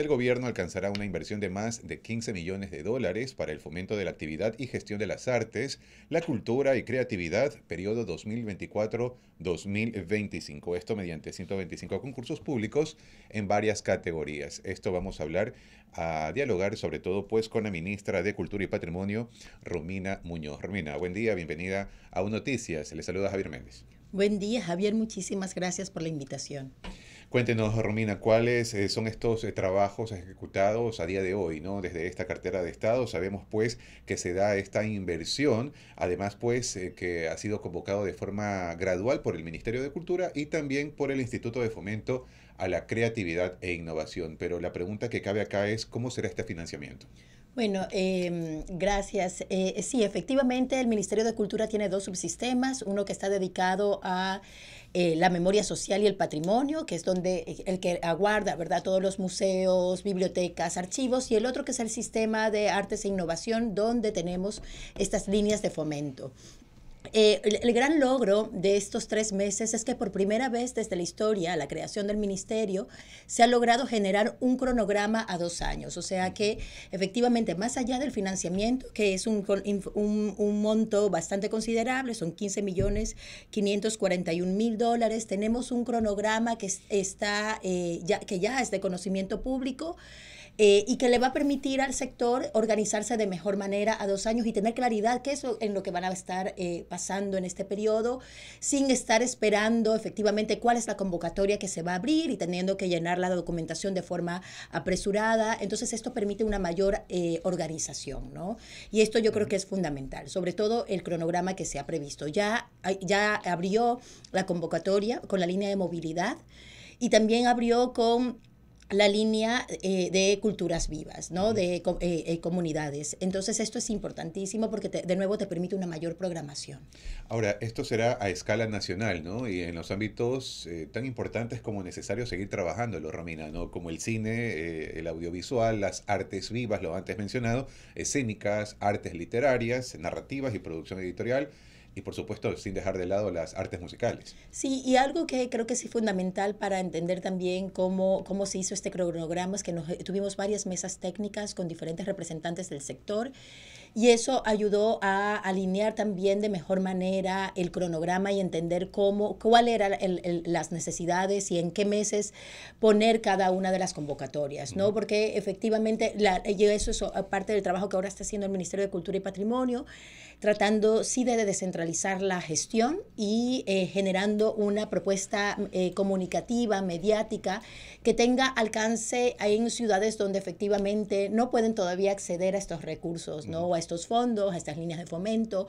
el gobierno alcanzará una inversión de más de 15 millones de dólares para el fomento de la actividad y gestión de las artes, la cultura y creatividad, periodo 2024-2025. Esto mediante 125 concursos públicos en varias categorías. Esto vamos a hablar, a dialogar sobre todo pues con la ministra de Cultura y Patrimonio, Romina Muñoz. Romina, buen día, bienvenida a Un Noticias. Le saluda Javier Méndez. Buen día, Javier. Muchísimas gracias por la invitación. Cuéntenos, Romina, ¿cuáles eh, son estos eh, trabajos ejecutados a día de hoy, ¿no? Desde esta cartera de Estado sabemos pues que se da esta inversión, además pues eh, que ha sido convocado de forma gradual por el Ministerio de Cultura y también por el Instituto de Fomento a la creatividad e innovación. Pero la pregunta que cabe acá es, ¿cómo será este financiamiento? Bueno, em, gracias. Eh, sí, efectivamente, el Ministerio de Cultura tiene dos subsistemas, uno que está dedicado a eh, la memoria social y el patrimonio, que es donde eh, el que aguarda, ¿verdad? Todos los museos, bibliotecas, archivos, y el otro que es el sistema de artes e innovación, donde tenemos estas líneas de fomento. Eh, el, gran logro de estos tres meses es que por primera vez desde la historia, la creación del ministerio, se ha logrado generar un cronograma a dos años. O sea que efectivamente, más allá del financiamiento, que es un, monto bastante considerable, son 15 millones 541 mil dólares, tenemos un cronograma que, está, eh, ya, que ya es de conocimiento público. Eh, y que le va a permitir al sector organizarse de mejor manera a dos años y tener claridad que es en lo que van a estar pasando pasando en este periodo, sin estar esperando efectivamente cuál es la convocatoria que se va a abrir y teniendo que llenar la documentación de forma apresurada. Entonces esto permite una mayor eh, organización, ¿no? Y esto yo creo que es fundamental, sobre todo el cronograma que se ha previsto. Ya, ya abrió la convocatoria con la línea de movilidad y también abrió con la línea eh, de culturas vivas, ¿no? de eh, eh, comunidades. Entonces esto es importantísimo porque de nuevo te permite una mayor programación. Ahora, esto será a escala nacional ¿no? y en los ámbitos tan importantes como necesario seguir trabajando, Romina, ¿no? como el cine, el audiovisual, las artes vivas, lo antes mencionado, escénicas, artes literarias, narrativas y producción editorial y por supuesto sin dejar de lado las artes musicales. Sí, y algo que creo que es fundamental para entender también cómo, cómo se hizo este cronograma es que nos, eh, tuvimos varias mesas técnicas con diferentes representantes del sector y eso ayudó a alinear también de mejor manera el cronograma y entender cómo, cuál eran las necesidades y en qué meses poner cada una de las convocatorias, ¿no? Porque efectivamente, la, eso es parte del trabajo que ahora está haciendo el Ministerio de Cultura y Patrimonio, tratando sí de descentralizar la gestión y eh, generando una propuesta eh, comunicativa, mediática, que tenga alcance en ciudades donde efectivamente no pueden todavía acceder a estos recursos, ¿no? estos fondos, a estas líneas de fomento,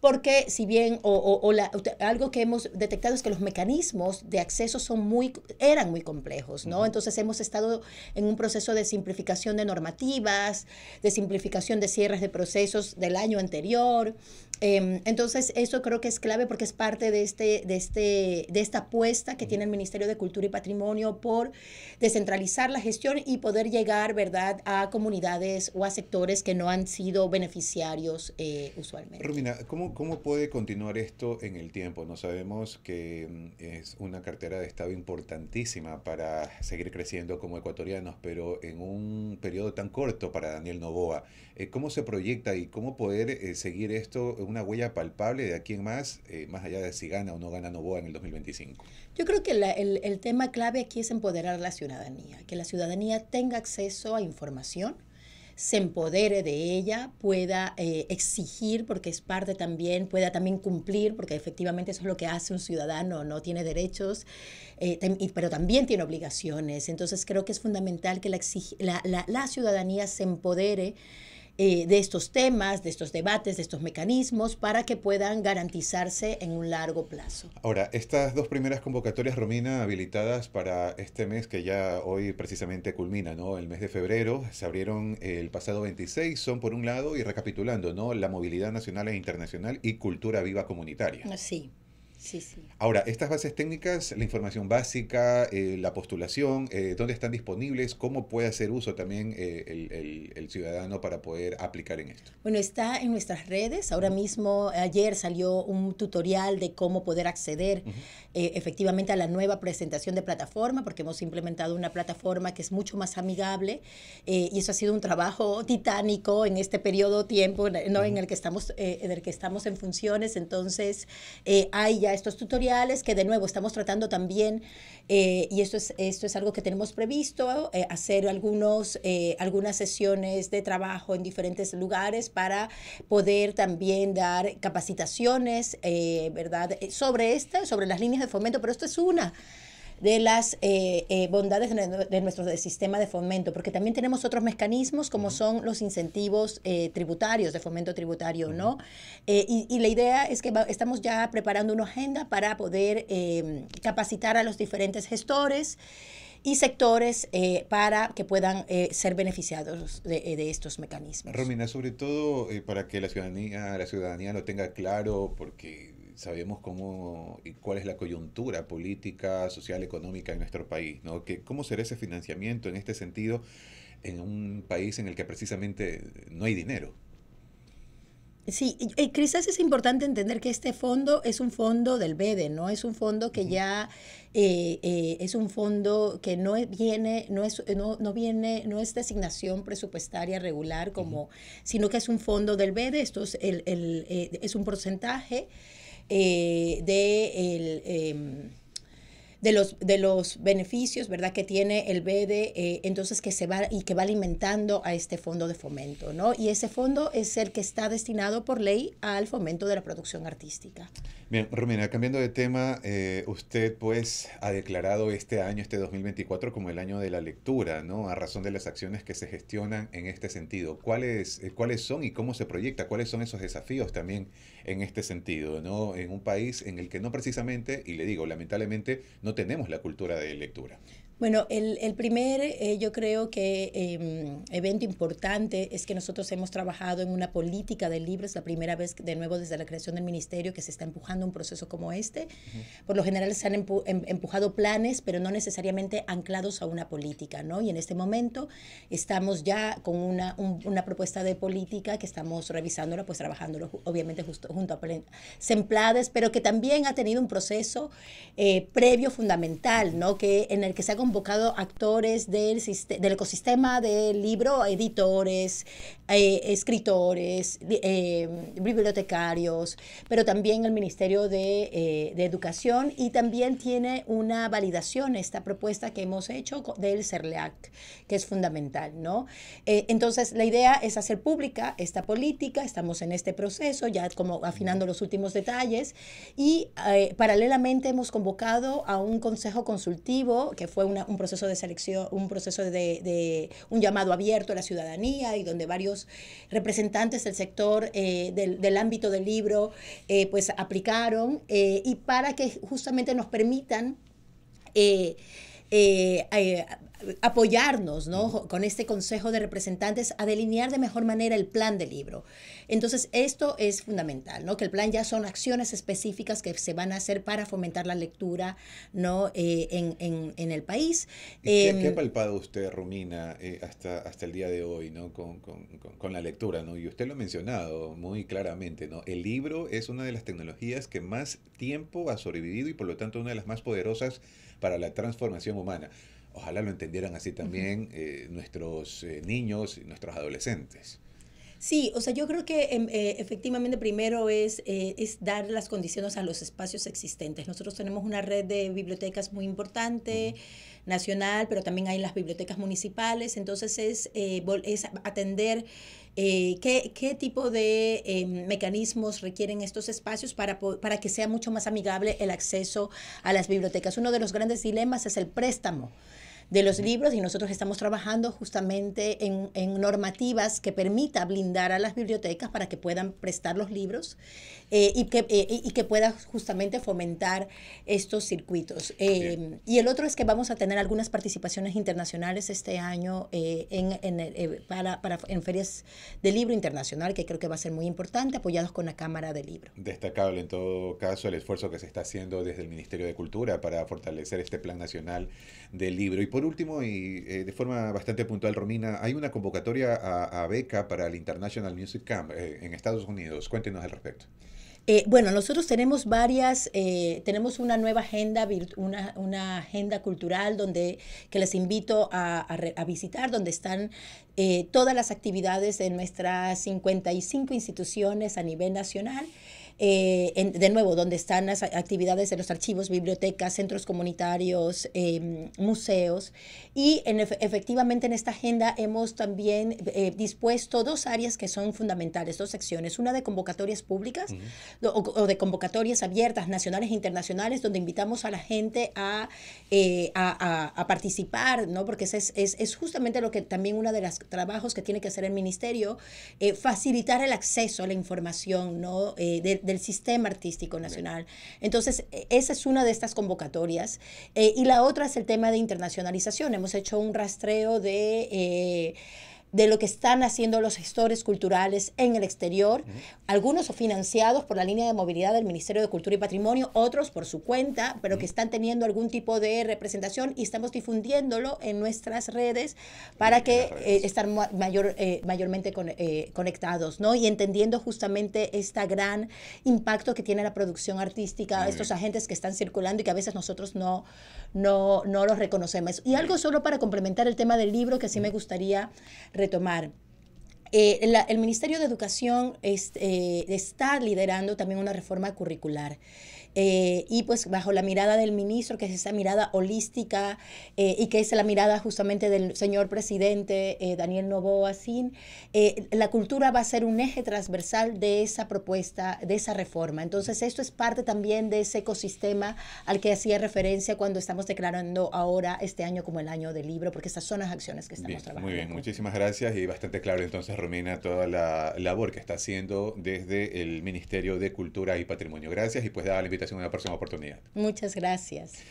porque si bien o, o, algo que hemos detectado es que los mecanismos de acceso son muy eran muy complejos, ¿no? Entonces hemos estado en un proceso de simplificación de normativas, de simplificación de cierres de procesos del año anterior, Em, entonces, eso creo que es clave porque es parte de, este, de, este, de esta apuesta que tiene el Ministerio de Cultura y Patrimonio por descentralizar la gestión y poder llegar, ¿verdad?, a comunidades o a sectores que no han sido beneficiarios eh, usualmente. Romina, ¿cómo, puede continuar esto en el tiempo? No sabemos que mm, es una cartera de Estado importantísima para seguir creciendo como ecuatorianos, pero en un periodo tan corto para Daniel Novoa, eh, ¿cómo se proyecta y cómo poder eh, seguir esto? una huella palpable de aquí en más, eh, más allá de si gana o no gana Novoa en el 2025? Yo creo que el, tema clave aquí es empoderar la ciudadanía, que la ciudadanía tenga acceso a información se empodere de ella, pueda eh, exigir porque es parte también, pueda también cumplir porque efectivamente eso es lo que hace un ciudadano, no tiene derechos, eh, pero también tiene obligaciones. Entonces creo que es fundamental que la, la ciudadanía se empodere eh, de estos temas, de estos debates, de estos mecanismos, para que puedan garantizarse en un largo plazo. Ahora, estas dos primeras convocatorias, Romina, habilitadas para este mes que ya hoy precisamente culmina, ¿no? El mes de febrero, se abrieron el pasado 26, son por un lado, y recapitulando, ¿no? La movilidad nacional e internacional y cultura viva comunitaria. Sí. Ahora, estas bases técnicas, la información básica, eh, la postulación, eh, dónde están disponibles, cómo puede hacer uso también eh, el, ciudadano para poder aplicar en esto. Bueno, está en nuestras redes. Ahora mismo, ayer salió un tutorial de cómo poder acceder efectivamente a la nueva presentación de plataforma, porque hemos implementado una plataforma que es mucho más amigable y eso ha sido un trabajo titánico en este periodo de tiempo ¿no? en, el que estamos, en el que estamos en funciones. Entonces, hay ya estos tutoriales que de nuevo estamos tratando también, eh, y esto es, esto es algo que tenemos previsto, eh, hacer algunos, eh, algunas sesiones de trabajo en diferentes lugares para poder también dar capacitaciones, ¿verdad? Sobre esta, sobre las líneas de fomento, pero esto es una de las eh, eh, bondades de, nuestro sistema de fomento, porque también tenemos otros mecanismos como son los incentivos eh, tributarios, de fomento tributario, ¿no? Y, la idea es que estamos ya preparando una agenda para poder em, capacitar a los diferentes gestores y sectores para que puedan ser beneficiados de, estos mecanismos. Romina, sobre todo para que la ciudadanía, la ciudadanía lo tenga claro, porque sabemos cómo y cuál es la coyuntura política, social, económica en nuestro país, ¿no? Que, ¿Cómo será ese financiamiento en este sentido en un país en el que precisamente no hay dinero? Sí, y quizás es importante entender que este fondo es un fondo del BEDE, no es un fondo que ya eh, eh, es un fondo que no e, viene, no es, no, no viene, no es designación presupuestaria regular como, sino que es un fondo del BEDE, esto es el, el eh, es un porcentaje eh, de el, em, de los, de los beneficios, ¿verdad?, que tiene el BD, eh, entonces que se va y que va alimentando a este fondo de fomento, ¿no? Y ese fondo es el que está destinado por ley al fomento de la producción artística. Bien, Romina, cambiando de tema, eh, usted pues ha declarado este año, este 2024, como el año de la lectura, ¿no? A razón de las acciones que se gestionan en este sentido. ¿Cuáles, eh, ¿cuáles son y cómo se proyecta? ¿Cuáles son esos desafíos también en este sentido, ¿no? En un país en el que no precisamente, y le digo, lamentablemente, no tenemos la cultura de lectura. Bueno, el, el primer, eh, yo creo que em, evento importante es que nosotros hemos trabajado en una política de libros, la primera vez de nuevo desde la creación del ministerio que se está empujando un proceso como este. Por lo general se han em, empujado planes, pero no necesariamente anclados a una política, ¿no? Y en este momento estamos ya con una, una propuesta de política que estamos revisándola, pues trabajándola obviamente junto a Semplades, pero que también ha tenido un proceso eh, previo fundamental, ¿no? Que, en el que se ha convocado actores del, del ecosistema del libro, editores, eh, escritores, eh, bibliotecarios, pero también el Ministerio eh, de, Educación y también tiene una validación esta propuesta que hemos hecho del CERLEAC, que es fundamental, ¿no? entonces, la idea es hacer pública esta política, estamos en este proceso, ya como afinando los últimos detalles y paralelamente hemos convocado a un consejo consultivo que fue un un proceso de selección, un proceso de, un llamado abierto a la ciudadanía y donde varios representantes del sector eh, del, ámbito del libro eh, pues aplicaron eh, y para que justamente nos permitan eh, eh, apoyarnos ¿no? con este Consejo de Representantes a delinear de mejor manera el plan del libro. Entonces, esto es fundamental, ¿no? que el plan ya son acciones específicas que se van a hacer para fomentar la lectura ¿no? Eh, en, en, en, el país. Em, qué, ha palpado usted, Rumina, hasta, hasta el día de hoy ¿no? con, con, con, la lectura? ¿no? Y usted lo ha mencionado muy claramente. ¿no? El libro es una de las tecnologías que más tiempo ha sobrevivido y por lo tanto una de las más poderosas para la transformación humana. Ojalá lo entendieran así también eh, nuestros eh, niños y nuestros adolescentes. Sí, o sea, yo creo que em, eh, efectivamente primero es, es dar las condiciones a los espacios existentes. Nosotros tenemos una red de bibliotecas muy importante nacional, pero también hay las bibliotecas municipales. Entonces es, eh, es atender eh, qué, qué, tipo de em, mecanismos requieren estos espacios para, para que sea mucho más amigable el acceso a las bibliotecas. Uno de los grandes dilemas es el préstamo de los libros y nosotros estamos trabajando justamente en, normativas que permita blindar a las bibliotecas para que puedan prestar los libros eh, y, que, eh, que pueda justamente fomentar estos circuitos. Eh, y el otro es que vamos a tener algunas participaciones internacionales este año en, para, en ferias de libro internacional, que creo que va a ser muy importante, apoyados con la Cámara de Libro. Destacable en todo caso el esfuerzo que se está haciendo desde el Ministerio de Cultura para fortalecer este Plan Nacional del Libro por último, y eh, de forma bastante puntual, Romina, hay una convocatoria a, beca para el International Music Camp eh, en Estados Unidos. Cuéntenos al respecto. Eh, bueno, nosotros tenemos varias, tenemos una nueva agenda, una, agenda cultural donde que les invito a, visitar, donde están todas las actividades de nuestras 55 instituciones a nivel nacional. Eh, de nuevo, donde están las actividades de los archivos, bibliotecas, centros comunitarios, em, museos. Y en, efectivamente en esta agenda hemos también eh, dispuesto dos áreas que son fundamentales, dos secciones. Una de convocatorias públicas o, de convocatorias abiertas, nacionales e internacionales, donde invitamos a la gente a, eh, a, participar, ¿no? porque es, es, es, justamente lo que también uno de los trabajos que tiene que hacer el ministerio, facilitar el acceso a la información ¿no? de, del sistema artístico nacional. Entonces, e, esa es una de estas convocatorias. Eh, y la otra es el tema de internacionalización. Hemos hecho un rastreo de... Eh, de lo que están haciendo los gestores culturales en el exterior, algunos financiados por la línea de movilidad del Ministerio de Cultura y Patrimonio, otros por su cuenta, pero que están teniendo algún tipo de representación y estamos difundiéndolo en nuestras redes para que eh, estén mayor, eh, mayormente eh, conectados, ¿no? Y entendiendo justamente este gran impacto que tiene la producción artística, estos agentes que están circulando y que a veces nosotros no, no, no los reconocemos. Y algo solo para complementar el tema del libro que sí me gustaría tomar. Eh, el Ministerio de Educación este, eh, está liderando también una reforma curricular. Eh, y pues bajo la mirada del ministro, que es esa mirada holística eh, y que es la mirada justamente del señor presidente eh, Daniel Novoa Sin, la cultura va a ser un eje transversal de esa propuesta, de esa reforma. Entonces esto es parte también de ese ecosistema al que hacía referencia cuando estamos declarando ahora este año como el año del libro, porque estas son las acciones que estamos trabajando. Muy bien, muchísimas gracias y bastante claro entonces, Romina, toda la labor que está haciendo desde el Ministerio de Cultura y Patrimonio. Gracias y pues da la en una próxima oportunidad. Muchas gracias.